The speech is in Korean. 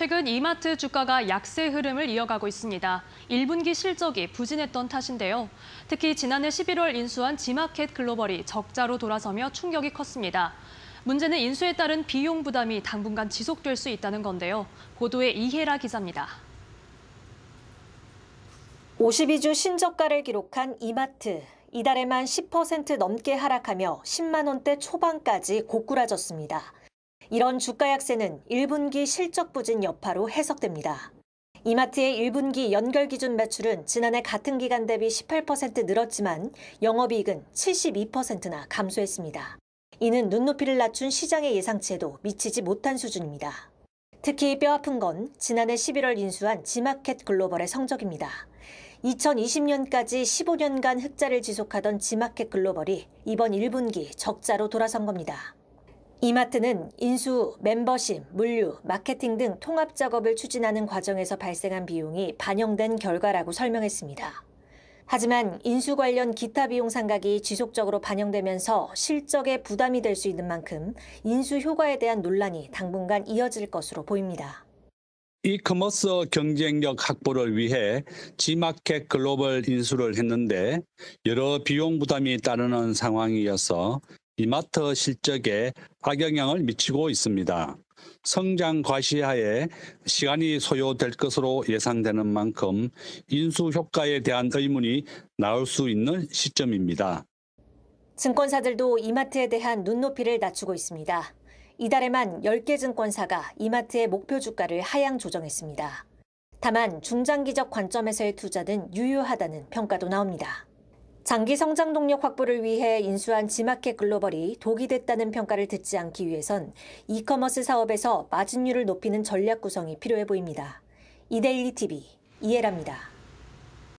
최근 이마트 주가가 약세 흐름을 이어가고 있습니다. 1분기 실적이 부진했던 탓인데요. 특히 지난해 11월 인수한 지마켓 글로벌이 적자로 돌아서며 충격이 컸습니다. 문제는 인수에 따른 비용 부담이 당분간 지속될 수 있다는 건데요. 보도에 이해라 기자입니다. 52주 신저가를 기록한 이마트. 이달에만 10% 넘게 하락하며 10만 원대 초반까지 고꾸라졌습니다. 이런 주가 약세는 1분기 실적 부진 여파로 해석됩니다. 이마트의 1분기 연결 기준 매출은 지난해 같은 기간 대비 18% 늘었지만 영업이익은 72%나 감소했습니다. 이는 눈높이를 낮춘 시장의 예상치에도 미치지 못한 수준입니다. 특히 뼈아픈 건 지난해 11월 인수한 지마켓 글로벌의 성적입니다. 2020년까지 15년간 흑자를 지속하던 지마켓 글로벌이 이번 1분기 적자로 돌아선 겁니다. 이마트는 인수, 멤버십, 물류, 마케팅 등 통합 작업을 추진하는 과정에서 발생한 비용이 반영된 결과라고 설명했습니다. 하지만 인수 관련 기타 비용 상각이 지속적으로 반영되면서 실적에 부담이 될 수 있는 만큼 인수 효과에 대한 논란이 당분간 이어질 것으로 보입니다. 이커머스 경쟁력 확보를 위해 지마켓 글로벌 인수를 했는데 여러 비용 부담이 따르는 상황이어서 이마트 실적에 악영향을 미치고 있습니다. 성장 과시하에 시간이 소요될 것으로 예상되는 만큼 인수 효과에 대한 의문이 나올 수 있는 시점입니다. 증권사들도 이마트에 대한 눈높이를 낮추고 있습니다. 이달에만 10개 증권사가 이마트의 목표 주가를 하향 조정했습니다. 다만 중장기적 관점에서의 투자는 유효하다는 평가도 나옵니다. 장기 성장 동력 확보를 위해 인수한 지마켓 글로벌이 독이 됐다는 평가를 듣지 않기 위해선 이커머스 사업에서 마진율을 높이는 전략 구성이 필요해 보입니다. 이데일리 TV 이해랍니다.